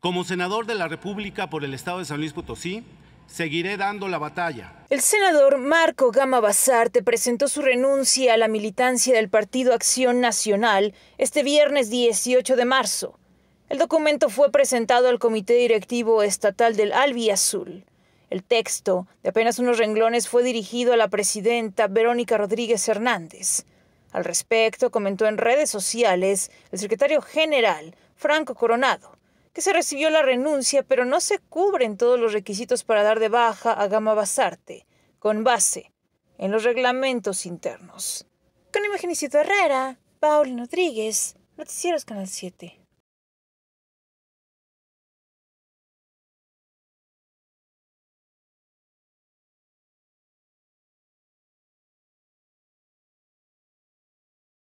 Como senador de la República por el Estado de San Luis Potosí, seguiré dando la batalla. El senador Marco Gama Basarte presentó su renuncia a la militancia del Partido Acción Nacional este viernes 18 de marzo. El documento fue presentado al Comité Directivo Estatal del Albi Azul. El texto, de apenas unos renglones, fue dirigido a la presidenta Verónica Rodríguez Hernández. Al respecto, comentó en redes sociales el secretario general, Franco Coronado, que se recibió la renuncia, pero no se cubren todos los requisitos para dar de baja a Gama Basarte, con base en los reglamentos internos. Con Imagenicito Herrera, Paul Rodríguez, Noticieros Canal 7.